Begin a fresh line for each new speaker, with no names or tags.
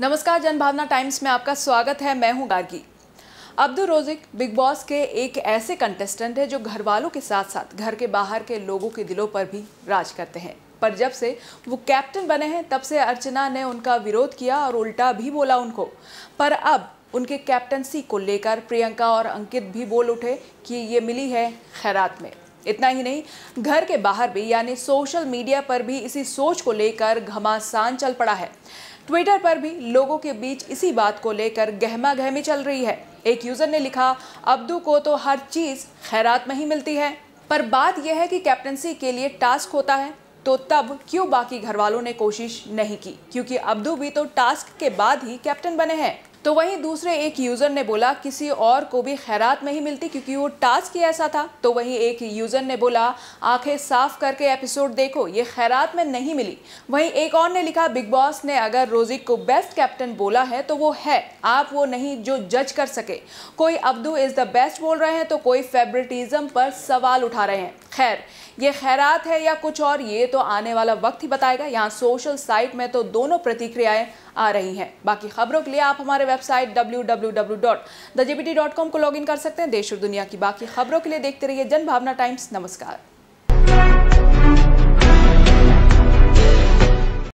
नमस्कार जनभावना टाइम्स में आपका स्वागत है मैं हूं Gargi Abdu Rozik Bigg Boss के एक ऐसे कंटेस्टेंट है जो घर वालों के साथ साथ घर के बाहर के लोगों के दिलों पर भी राज करते हैं पर जब से वो कैप्टन बने हैं तब से अर्चना ने उनका विरोध किया और उल्टा भी बोला उनको पर अब उनके कैप्टनसी को लेकर प्रियंका और अंकित भी बोल उठे कि ये मिली है खैरात में इतना ही नहीं घर के बाहर भी यानी सोशल मीडिया पर भी इसी सोच को लेकर घमासान चल पड़ा है ट्विटर पर भी लोगों के बीच इसी बात को लेकर गहमा गहमी चल रही है एक यूज़र ने लिखा अब्दू को तो हर चीज़ खैरात में ही मिलती है पर बात यह है कि कैप्टनसी के लिए टास्क होता है तो तब क्यों बाकी घर वालों ने कोशिश नहीं की क्योंकि अब्दू भी तो टास्क के बाद ही कैप्टन बने हैं तो वहीं दूसरे एक यूज़र ने बोला किसी और को भी खैरात नहीं मिलती क्योंकि वो टास्क ही ऐसा था तो वहीं एक यूज़र ने बोला आंखें साफ करके एपिसोड देखो ये खैरात में नहीं मिली वहीं एक और ने लिखा बिग बॉस ने अगर रोजिक को बेस्ट कैप्टन बोला है तो वो है आप वो नहीं जो जज कर सके कोई अब्दू इज़ द बेस्ट बोल रहे हैं तो कोई फेवरेटिज्म पर सवाल उठा रहे हैं खैर ये खैरात है या कुछ और ये तो आने वाला वक्त ही बताएगा यहाँ सोशल साइट में तो दोनों प्रतिक्रियाएं आ रही हैं बाकी खबरों के लिए आप हमारे वेबसाइट डब्ल्यू को लॉगिन कर सकते हैं देश और दुनिया की बाकी खबरों के लिए देखते रहिए जन भावना टाइम्स नमस्कार